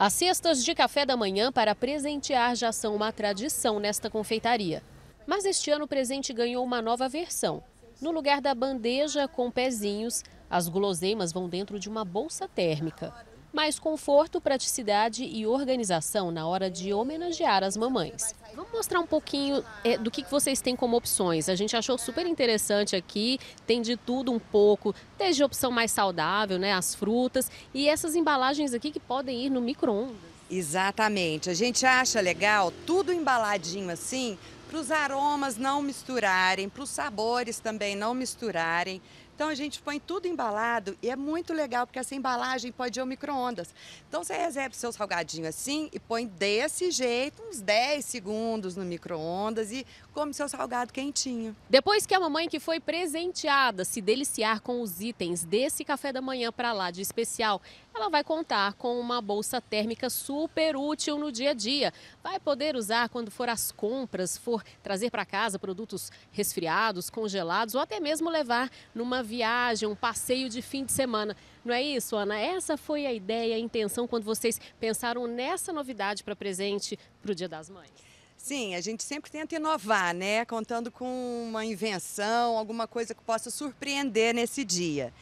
As cestas de café da manhã para presentear já são uma tradição nesta confeitaria. Mas este ano o presente ganhou uma nova versão. No lugar da bandeja com pezinhos, as guloseimas vão dentro de uma bolsa térmica mais conforto, praticidade e organização na hora de homenagear as mamães. Vamos mostrar um pouquinho é, do que, vocês têm como opções. A gente achou super interessante aqui, tem de tudo um pouco, desde a opção mais saudável, né, as frutas, e essas embalagens aqui que podem ir no micro-ondas. Exatamente. A gente acha legal tudo embaladinho assim, para os aromas não misturarem, para os sabores também não misturarem, então a gente põe tudo embalado e é muito legal porque essa embalagem pode ir ao micro-ondas. Então você reserva o seu salgadinho assim e põe desse jeito, uns 10 segundos no micro-ondas e come seu salgado quentinho. Depois que a mamãe que foi presenteada se deliciar com os itens desse café da manhã para lá de especial, ela vai contar com uma bolsa térmica super útil no dia a dia. Vai poder usar quando for às compras, for trazer para casa produtos resfriados, congelados ou até mesmo levar numa viagem, um passeio de fim de semana. Não é isso, Ana? Essa foi a ideia, a intenção quando vocês pensaram nessa novidade para presente para o Dia das Mães? Sim, a gente sempre tenta inovar, né? Contando com uma invenção, alguma coisa que possa surpreender nesse dia.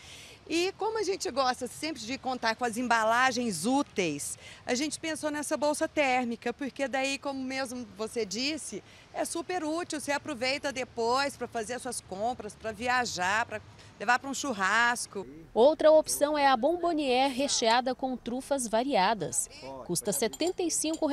E como a gente gosta sempre de contar com as embalagens úteis, a gente pensou nessa bolsa térmica, porque daí, como mesmo você disse, é super útil, você aproveita depois para fazer as suas compras, para viajar, para levar para um churrasco. Outra opção é a bombonier recheada com trufas variadas. Custa R$ 75.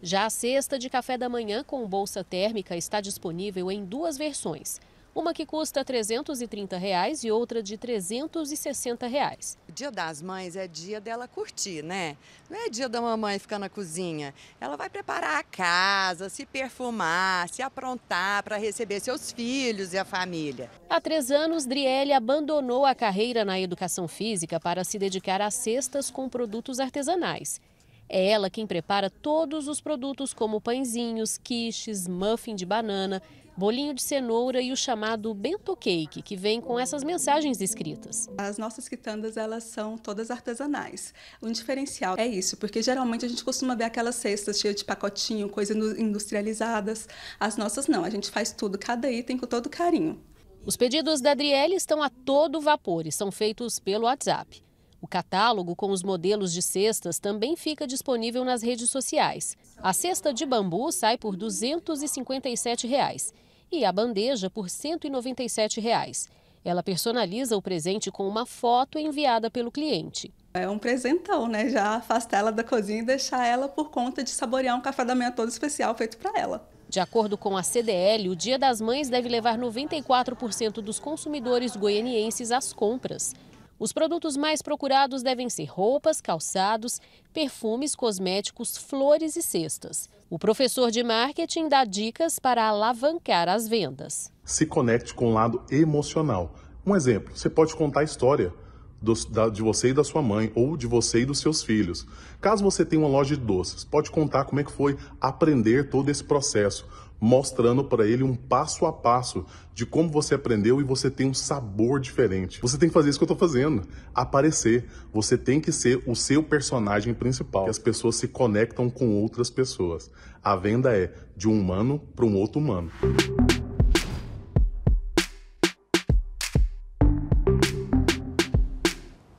Já a cesta de café da manhã com bolsa térmica está disponível em duas versões – uma que custa R$ 330 reais e outra de R$ 360. Reais. Dia das mães é dia dela curtir, né? Não é dia da mamãe ficar na cozinha. Ela vai preparar a casa, se perfumar, se aprontar para receber seus filhos e a família. Há três anos, Driele abandonou a carreira na educação física para se dedicar a cestas com produtos artesanais. É ela quem prepara todos os produtos como pãezinhos, quiches, muffin de banana, bolinho de cenoura e o chamado bento cake, que vem com essas mensagens escritas. As nossas quitandas, elas são todas artesanais. O diferencial é isso, porque geralmente a gente costuma ver aquelas cestas cheias de pacotinho, coisas industrializadas. As nossas não, a gente faz tudo, cada item com todo carinho. Os pedidos da Adriele estão a todo vapor e são feitos pelo WhatsApp. O catálogo com os modelos de cestas também fica disponível nas redes sociais. A cesta de bambu sai por R$ 257 reais, e a bandeja por R$ 197. Reais. Ela personaliza o presente com uma foto enviada pelo cliente. É um presentão, né? Já afastar ela da cozinha e deixar ela por conta de saborear um café da manhã todo especial feito para ela. De acordo com a CDL, o Dia das Mães deve levar 94% dos consumidores goianienses às compras. Os produtos mais procurados devem ser roupas, calçados, perfumes, cosméticos, flores e cestas. O professor de marketing dá dicas para alavancar as vendas. Se conecte com o lado emocional. Um exemplo, você pode contar a história da, de você e da sua mãe, ou de você e dos seus filhos. Caso você tenha uma loja de doces, pode contar como é que foi aprender todo esse processo, mostrando para ele um passo a passo de como você aprendeu e você tem um sabor diferente. Você tem que fazer isso que eu estou fazendo, aparecer. Você tem que ser o seu personagem principal. as pessoas se conectam com outras pessoas. A venda é de um humano para um outro humano.